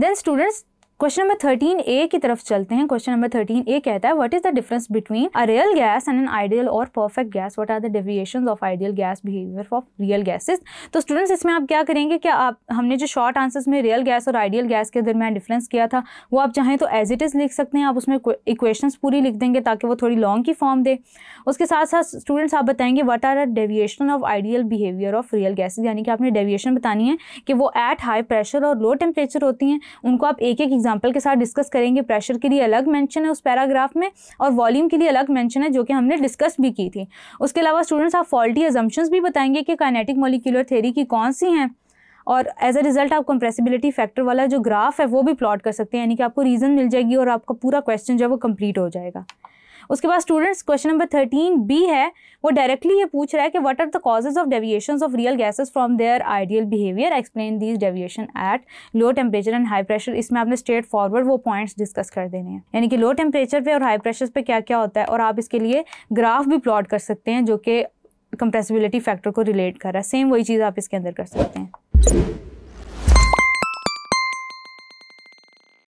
Then students, question number thirteen A की तरफ चलते हैं क्वेश्चन नंबर थर्टीन ए कहता है what is the difference between a real gas and an ideal और perfect gas what are the deviation of ideal gas behaviour of real gases तो students इसमें आप क्या करेंगे क्या आप हमने जो शॉर्ट आंसर्स में रियल गैस और आइडियल गैस के दरमियान डिफरेंस किया था वो आप चाहें तो एज इट इज़ लिख सकते हैं आप उसमें इक्वेशन पूरी लिख देंगे ताकि वो थोड़ी लॉन्ग की फॉर्म दे उसके साथ साथ स्टूडेंट्स आप बताएंगे what are the deviation of ideal behaviour of real gases यानी कि आपने डेविएशन बतानी है कि वो एट हाई प्रेशर और लो टेम्परेचर होती हैं उनको आप एक एक एग्जाम एग्जाम्पल के साथ डिस्कस करेंगे प्रेशर के लिए अलग मैंशन है उस पैराग्राफ में और वॉल्यूम के लिए अलग मैंशन है जो कि हमने डिस्कस भी की थी उसके अलावा स्टूडेंट्स आप फॉल्टी एजम्पन्स भी बताएंगे कि काइनेटिक मोलिकुलर थेरी की कौन सी हैं और एज अ रिजल्ट आप कंप्रेसिबिलिटी फैक्टर वाला जो ग्राफ है वो भी प्लॉट कर सकते हैं यानी कि आपको रीज़न मिल जाएगी और आपका पूरा क्वेश्चन जो है वो कम्प्लीट हो जाएगा उसके बाद students question number thirteen B है वो डायरेक्टली ये पूछ रहा है कि what are the causes of deviation of real gases from their ideal behaviour explain these deviation at low temperature and high pressure इसमें आपने स्ट्रेट फॉरवर्ड वो पॉइंट्स डिस्कस कर देने हैं यानी कि लो टेम्परेचर पर और हाई प्रेशर पर क्या क्या होता है और आप इसके लिए ग्राफ भी प्लॉट कर सकते हैं जो कि कंप्रेसिबिलिटी फैक्टर को रिलेट कर रहा है सेम वही चीज़ आप इसके अंदर कर सकते हैं